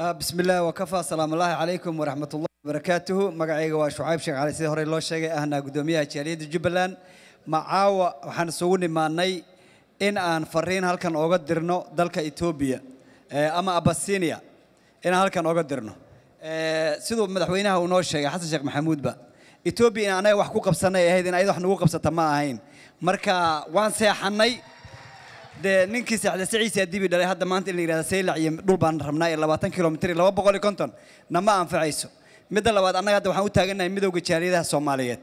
بسم الله وكفى سلام الله عليكم ورحمة الله وبركاته مقعيق وشعيب شيخ علي سيد هوري لو شيخ أهنا قدوميها جاليد جبلان معاوة وحن سووني ماني إن أن فرين هالكن أوغا ديرنو دالك إثيوبيا أما أباسينيا إن هالكن أوغا ديرنو سيدو مدحوينها ونو شيخ حسن شيخ محمود با إثيوبيا أنا وحكو قبصنا يهيدين أيضا حنو قبصة ما أهين مركا وان سيحني dee ninkii saxda siciisa dibi dhalay hadda maanta in la yidhahda saylac iyo dhul baan rabnaa iyo labaatan kilomitir laba boqol iyo konton nama anfacayso midda labaad annaga hadda waxaan u taagannahay midowda jaaliyadaha soomaaliyeed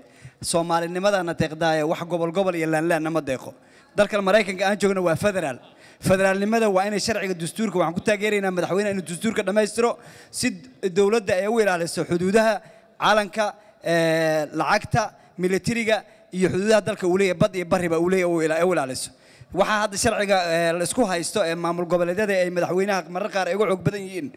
soomaalinimadaana deeqdaaye wax gobol gobol iyo laanlaanna ma deeqo dalkan maraykanka aan joogno waa federaal federaalnimada waa inay sharciga dastuurka waxaan ku taageeraynaa madaxweyneha inuu dastuurka dhammaystiro si dowladda ay u ilaaliso xuduudaha calanka lacagta militariga iyo xuduudaha dalka uu leeyahay bad iyo bariba uu leeyahay u ilaaliso waxaa hadda sharciga eh, laisku haysto ee maamul goboleedyada ay madaxweynaha marar qaar ay uga xoog badan yihiin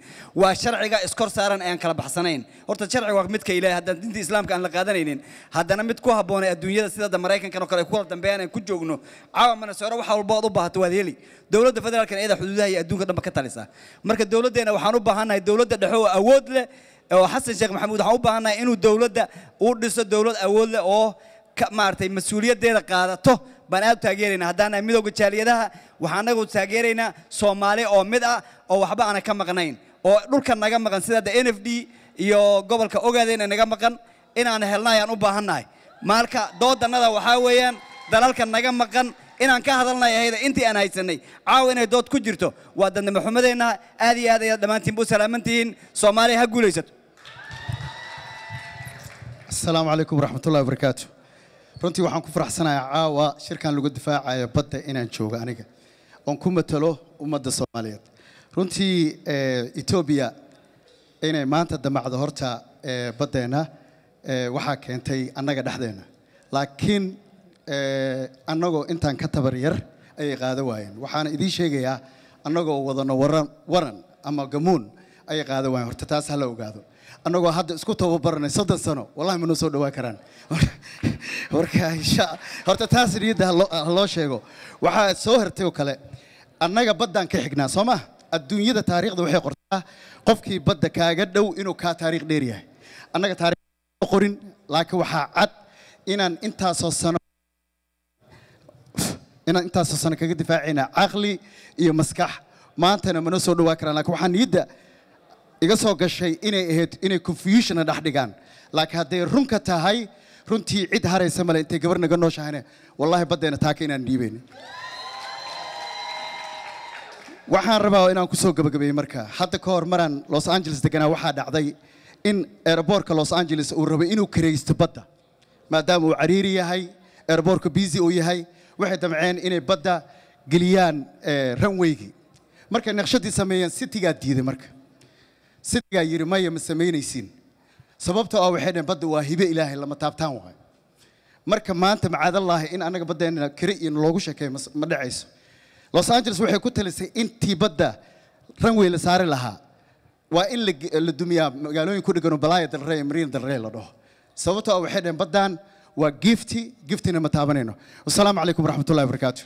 waa sharciga iskor saaran aan kala baxsanayn horta sharciga waa midka ilaahay haddaan diinta islaamka aan la qaadanaynin haddana mid ku habboon adduunyada sida maraykankan oo kale ku kala aan ku joogno caawa manasooro waxa walba ood u baahato waad heli dowladda federaalkan iyada xuduudaha iyo adduunka dhanba ka talisa marka dowladdeena waxaan u baahannahay dowladda dhexe oo awood leh oo xasan sheekh maxamuud waxaan u baahannahay inuu dowladda uu dhiso dowlad awood leh oo maaragtay mas-uuliyaddeeda qaadato baan aad u taageeraynaa haddaannahay midooda jaaliyadaha waxaan anagu taageeraynaa soomaali oo mid ah oo waxba aanan ka maqnayn oo dhulka naga maqan sida de n f d iyo gobolka ogaadeyna naga maqan inaan helna ayaan u baahannahay maalka doodannada waxaa weeyaan dalalka naga maqan inaan ka hadalnay ahayda intii aan haysanay caawa inay dood ku jirto waa dandambe xumadeenna aad iyo aad ayaad dhammaantiinba u salaaman tihiin soomaaliya ha guulaysato asalaamu calaykum waraxmatullahi wabarakaatu runtii waxaan ku faraxsanayaa caawa shirkan lagu difaacayo badda inaan joogo aniga oon ku matalo ummadda soomaaliyeed runtii etoobiya eh, inay maanta damacdo horta eh, baddeenna eh, waxaa keentay annaga dhexdeenna laakiin annagoo intaan ka tabar yar ayay qaada waayeen waxaana idiin sheegayaa annagoo wadano waran ama gamuun ayay qaada waayeen horta taas ha la ogaado annagoo hadda isku tababarnay soddon sano wallahi manoo soo dhawaa karaan marka horta taas niyadda ha sheego waxaa soo hartay oo kale annaga baddaan ka xignaa soo maa adduunyada taariikhda waxay qortaa qofkii badda kaaga dhow inuu kaa taariikh dheer yahay annaga taariikh qorin laakiin waxaa cad inaan intaasoo sano inaan intaasoo sano kaga difaacayna caqli iyo maskax maantana mana soo dhawaa karaan laakiin waxaa niyadda iga soo gashay inay ahayd inay confusionna dhex dhigaan laakiin hadday runka tahay runtii cid haraysa male intay gabar naga nooshahayne wallaahi baddeena taaka inaan dhiibayn waxaan rabaa inaan ku gabagabeeyey marka hadda ka hor maraan los angeles deganaa waxaa dhacday in eeraboorka los angeles uu rabo inuu karaysto badda maadaama uu cariiri yahay eeraboorka biisi uu yahay waxay damceen inay badda geliyaan eh, ranweygii markay naqshadii sameeyeen sitigaa diiday marka sidgaa yidhi maya ma samaynaysiin sababta oo waxay dhaheen badda waa hibe ilaahay lama taabtaan waayo marka maanta macaadallaahi in annaga baddeenna kari iyo loogu sheekeeyo ma dhacayso los angeles waxay ku talisay intii badda ranwey la saari lahaa waa in la dumiyaa magaalooyin ku dhegano balaaya dalrey iyo dalrey la dhaho sababta oo waxay dhaheen baddaan waa gifti giftina ma taabanayno wasalaamu calaykum waraxmatullahi wabarakaatu